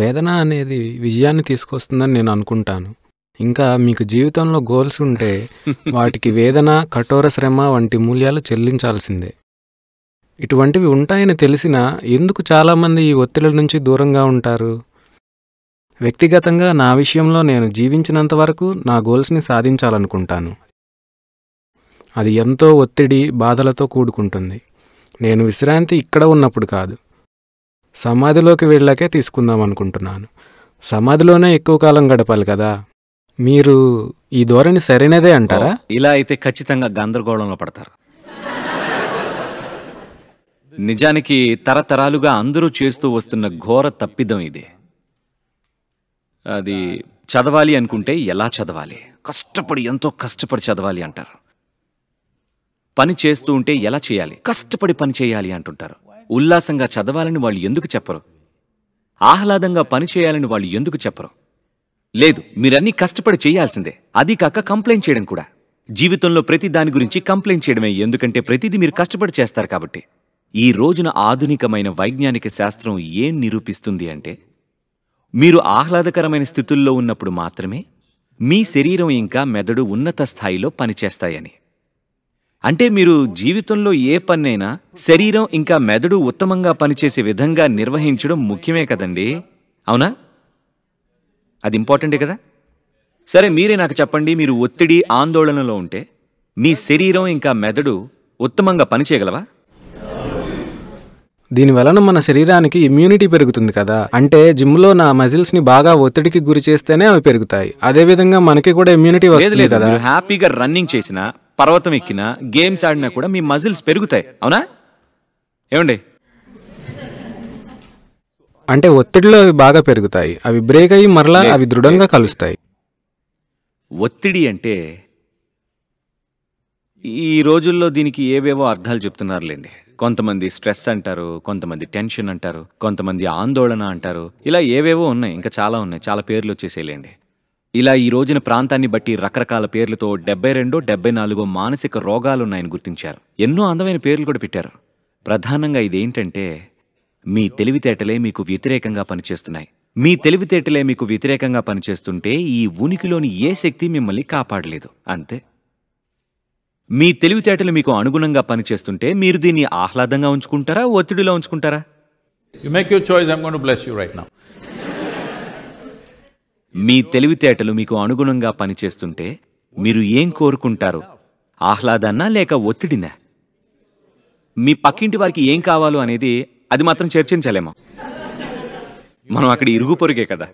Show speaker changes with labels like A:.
A: వేదన అనేది విజయాన్ని తీసుకొస్తుందని నేను అనుకుంటాను ఇంకా మీకు జీవితంలో గోల్స్ ఉంటే వాటికి వేదన కఠోర శ్రమ వంటి మూల్యాలు చెల్లించాల్సిందే ఇటువంటివి ఉంటాయని తెలిసినా ఎందుకు చాలామంది ఈ ఒత్తిడి నుంచి దూరంగా ఉంటారు వ్యక్తిగతంగా నా విషయంలో నేను జీవించినంత వరకు నా గోల్స్ని సాధించాలనుకుంటాను అది ఎంతో ఒత్తిడి బాధలతో కూడుకుంటుంది నేను విశ్రాంతి ఇక్కడ ఉన్నప్పుడు కాదు సమాధిలోకి వెళ్ళాకే తీసుకుందాం అనుకుంటున్నాను సమాధిలోనే ఎక్కువ కాలం గడపాలి కదా మీరు ఈ ధోరణి సరైనదే అంటారా
B: ఇలా అయితే ఖచ్చితంగా గందరగోళంలో పడతారు నిజానికి తరతరాలుగా అందరూ చేస్తూ వస్తున్న ఘోర తప్పిదం ఇదే అది చదవాలి అనుకుంటే ఎలా చదవాలి కష్టపడి ఎంతో కష్టపడి చదవాలి అంటారు పని చేస్తూ ఉంటే ఎలా చేయాలి కష్టపడి పని చేయాలి అంటుంటారు ఉల్లాసంగా చదవాలని వాళ్ళు ఎందుకు చెప్పరు ఆహ్లాదంగా పనిచేయాలని వాళ్ళు ఎందుకు చెప్పరు లేదు మీరన్నీ కష్టపడి చేయాల్సిందే అది కాక కంప్లైంట్ చేయడం కూడా జీవితంలో ప్రతి దాని గురించి కంప్లైంట్ చేయడమే ఎందుకంటే ప్రతిదీ మీరు కష్టపడి చేస్తారు కాబట్టి ఈ రోజున ఆధునికమైన వైజ్ఞానిక శాస్త్రం ఏం నిరూపిస్తుంది అంటే మీరు ఆహ్లాదకరమైన స్థితుల్లో ఉన్నప్పుడు మాత్రమే మీ శరీరం ఇంకా మెదడు ఉన్నత స్థాయిలో పనిచేస్తాయని అంటే మీరు జీవితంలో ఏ పన్నైనా శరీరం ఇంకా మెదడు ఉత్తమంగా పనిచేసే విధంగా నిర్వహించడం ముఖ్యమే కదండి అవునా అది ఇంపార్టెంటే కదా సరే మీరే నాకు చెప్పండి మీరు ఒత్తిడి ఆందోళనలో ఉంటే మీ శరీరం ఇంకా మెదడు ఉత్తమంగా పనిచేయగలవా
A: దీని వలన మన శరీరానికి ఇమ్యూనిటీ పెరుగుతుంది కదా అంటే జిమ్లో నా మజిల్స్ ని బాగా ఒత్తిడికి గురి చేస్తేనే అవి పెరుగుతాయి అదే విధంగా మనకి కూడా ఇమ్యూనిటీ వస్తుంది కదా
B: హ్యాపీగా రన్నింగ్ చేసినా పర్వతం ఎక్కినా గేమ్స్ ఆడినా కూడా మీ మజిల్స్ పెరుగుతాయి అవునా ఏమండి
A: అంటే ఒత్తిడిలో అవి బాగా పెరుగుతాయి అవి బ్రేక్ అయ్యి మరలా అవి దృఢంగా కలుస్తాయి
B: ఒత్తిడి అంటే ఈ రోజుల్లో దీనికి ఏవేవో అర్థాలు చెప్తున్నారులేండి కొంతమంది స్ట్రెస్ అంటారు కొంతమంది టెన్షన్ అంటారు కొంతమంది ఆందోళన అంటారు ఇలా ఏవేవో ఉన్నాయి ఇంకా చాలా ఉన్నాయి చాలా పేర్లు వచ్చేసేయలేండి ఇలా ఈ రోజున ప్రాంతాన్ని బట్టి రకరకాల పేర్లతో డెబ్బై రెండో డెబ్బై నాలుగో మానసిక రోగాలున్నాయని గుర్తించారు ఎన్నో అందమైన పేర్లు కూడా పెట్టారు ప్రధానంగా ఇదేంటంటే మీ తెలివితేటలే మీకు వ్యతిరేకంగా పనిచేస్తున్నాయి మీ తెలివితేటలే మీకు వ్యతిరేకంగా పనిచేస్తుంటే ఈ ఉనికిలోని ఏ శక్తి మిమ్మల్ని కాపాడలేదు అంతే మీ తెలివితేటలు మీకు అనుగుణంగా పనిచేస్తుంటే మీరు దీన్ని ఆహ్లాదంగా ఉంచుకుంటారా ఒత్తిడిలో ఉంచుకుంటారా you make choice I'm gonna bless you right now మీ తెలివితేటలు మీకు అనుగుణంగా పనిచేస్తుంటే మీరు ఏం కోరుకుంటారు ఆహ్లాదన్నా లేక ఒత్తిడినా మీ పక్కింటి వారికి ఏం కావాలో అనేది అది మాత్రం చర్చించలేము మనం అక్కడ ఇరుగు పొరుగే కదా